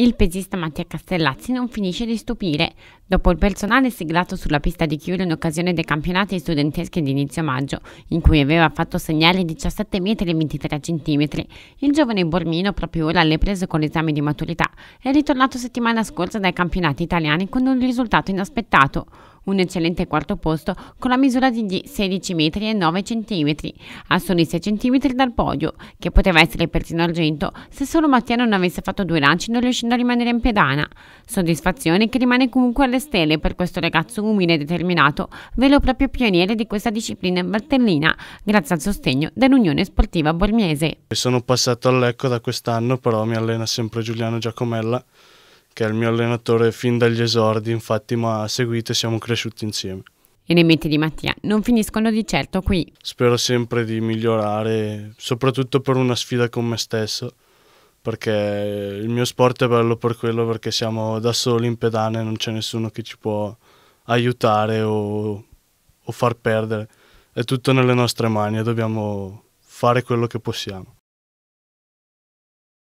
Il pesista Mattia Castellazzi non finisce di stupire. Dopo il personale siglato sulla pista di chiudo in occasione dei campionati studenteschi di inizio maggio, in cui aveva fatto segnare 17 metri e 23 centimetri, il giovane Bormino proprio ora alle prese con l'esame di maturità è ritornato settimana scorsa dai campionati italiani con un risultato inaspettato un eccellente quarto posto con la misura di 16 metri e 9 centimetri, a ah, soli 6 centimetri dal podio, che poteva essere persino argento se solo Mattia non avesse fatto due lanci non riuscendo a rimanere in pedana. Soddisfazione che rimane comunque alle stelle per questo ragazzo umile e determinato, velo proprio pioniere di questa disciplina in Valtellina, grazie al sostegno dell'Unione Sportiva Bormiese. Sono passato all'Ecco da quest'anno, però mi allena sempre Giuliano Giacomella che è il mio allenatore fin dagli esordi, infatti mi ha seguito e siamo cresciuti insieme. E le menti di Mattia non finiscono di certo qui. Spero sempre di migliorare, soprattutto per una sfida con me stesso, perché il mio sport è bello per quello, perché siamo da soli in pedane, non c'è nessuno che ci può aiutare o, o far perdere. È tutto nelle nostre mani e dobbiamo fare quello che possiamo.